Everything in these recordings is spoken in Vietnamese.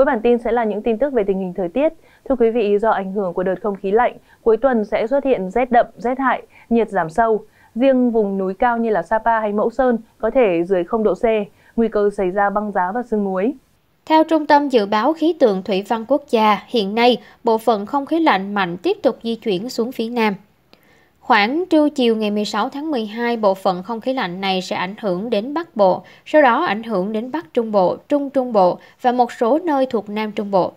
Cuối bản tin sẽ là những tin tức về tình hình thời tiết. Thưa quý vị, do ảnh hưởng của đợt không khí lạnh, cuối tuần sẽ xuất hiện rét đậm, rét hại, nhiệt giảm sâu. Riêng vùng núi cao như là Sapa hay Mẫu Sơn có thể dưới 0 độ C, nguy cơ xảy ra băng giá và sương muối. Theo Trung tâm Dự báo Khí tượng Thủy văn Quốc gia, hiện nay bộ phận không khí lạnh mạnh tiếp tục di chuyển xuống phía Nam. Khoảng trưa chiều ngày 16 tháng 12, bộ phận không khí lạnh này sẽ ảnh hưởng đến Bắc Bộ, sau đó ảnh hưởng đến Bắc Trung Bộ, Trung Trung Bộ và một số nơi thuộc Nam Trung Bộ.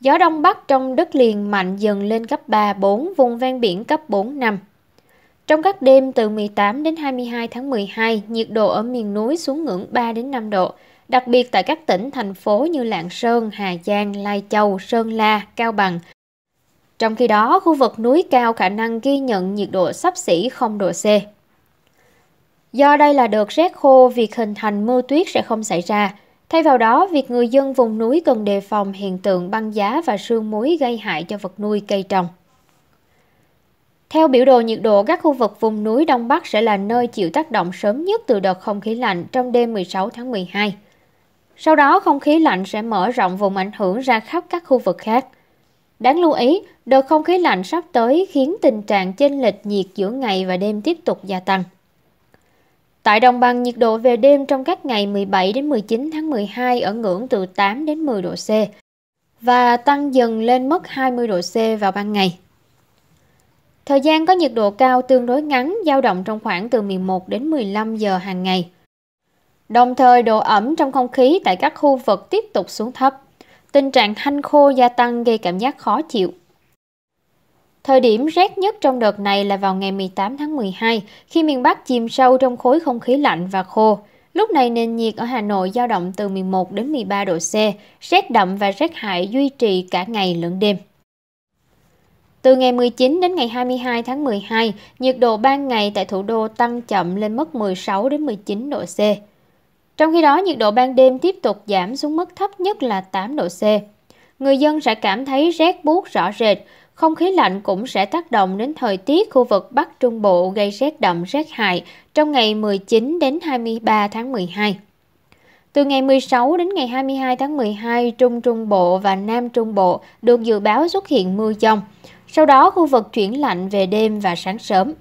Gió Đông Bắc trong đất liền mạnh dần lên cấp 3-4, vùng ven biển cấp 4-5. Trong các đêm từ 18 đến 22 tháng 12, nhiệt độ ở miền núi xuống ngưỡng 3 5 độ, đặc biệt tại các tỉnh thành phố như Lạng Sơn, Hà Giang, Lai Châu, Sơn La, Cao Bằng, trong khi đó, khu vực núi cao khả năng ghi nhận nhiệt độ sắp xỉ 0 độ C. Do đây là đợt rét khô, việc hình thành mưa tuyết sẽ không xảy ra. Thay vào đó, việc người dân vùng núi cần đề phòng hiện tượng băng giá và sương muối gây hại cho vật nuôi cây trồng. Theo biểu đồ nhiệt độ, các khu vực vùng núi Đông Bắc sẽ là nơi chịu tác động sớm nhất từ đợt không khí lạnh trong đêm 16 tháng 12. Sau đó, không khí lạnh sẽ mở rộng vùng ảnh hưởng ra khắp các khu vực khác. Đáng lưu ý, đợt không khí lạnh sắp tới khiến tình trạng chênh lệch nhiệt giữa ngày và đêm tiếp tục gia tăng. Tại đồng bằng, nhiệt độ về đêm trong các ngày 17 đến 19 tháng 12 ở ngưỡng từ 8 đến 10 độ C và tăng dần lên mức 20 độ C vào ban ngày. Thời gian có nhiệt độ cao tương đối ngắn, dao động trong khoảng từ 11 đến 15 giờ hàng ngày. Đồng thời, độ ẩm trong không khí tại các khu vực tiếp tục xuống thấp tình trạng hanh khô gia tăng gây cảm giác khó chịu. Thời điểm rét nhất trong đợt này là vào ngày 18 tháng 12, khi miền Bắc chìm sâu trong khối không khí lạnh và khô. Lúc này nền nhiệt ở Hà Nội dao động từ 11 đến 13 độ C, rét đậm và rét hại duy trì cả ngày lẫn đêm. Từ ngày 19 đến ngày 22 tháng 12, nhiệt độ ban ngày tại thủ đô tăng chậm lên mức 16 đến 19 độ C. Trong khi đó, nhiệt độ ban đêm tiếp tục giảm xuống mức thấp nhất là 8 độ C. Người dân sẽ cảm thấy rét buốt rõ rệt, không khí lạnh cũng sẽ tác động đến thời tiết khu vực Bắc Trung Bộ gây rét đậm rét hại trong ngày 19 đến 23 tháng 12. Từ ngày 16 đến ngày 22 tháng 12, Trung Trung Bộ và Nam Trung Bộ được dự báo xuất hiện mưa dông. Sau đó, khu vực chuyển lạnh về đêm và sáng sớm.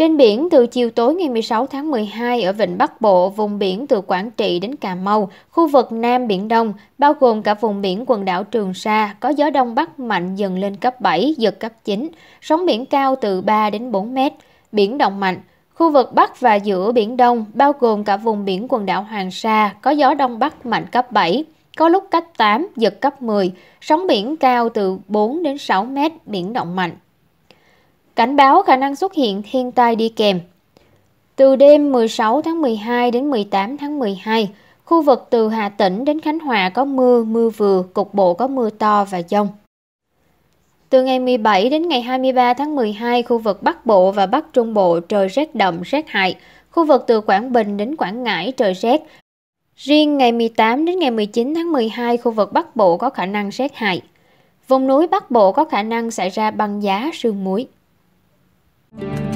Trên biển, từ chiều tối ngày 16 tháng 12 ở Vịnh Bắc Bộ, vùng biển từ Quảng Trị đến Cà Mau, khu vực Nam Biển Đông, bao gồm cả vùng biển quần đảo Trường Sa, có gió Đông Bắc mạnh dần lên cấp 7, giật cấp 9, sóng biển cao từ 3 đến 4 mét, biển động mạnh. Khu vực Bắc và giữa Biển Đông, bao gồm cả vùng biển quần đảo Hoàng Sa, có gió Đông Bắc mạnh cấp 7, có lúc cấp 8, giật cấp 10, sóng biển cao từ 4 đến 6 mét, biển động mạnh cảnh báo khả năng xuất hiện thiên tai đi kèm. Từ đêm 16 tháng 12 đến 18 tháng 12, khu vực từ Hà Tĩnh đến Khánh Hòa có mưa, mưa vừa, cục bộ có mưa to và dông. Từ ngày 17 đến ngày 23 tháng 12, khu vực Bắc Bộ và Bắc Trung Bộ trời rét đậm, rét hại. Khu vực từ Quảng Bình đến Quảng Ngãi trời rét. Riêng ngày 18 đến ngày 19 tháng 12, khu vực Bắc Bộ có khả năng rét hại. Vùng núi Bắc Bộ có khả năng xảy ra băng giá, sương muối. Thank you.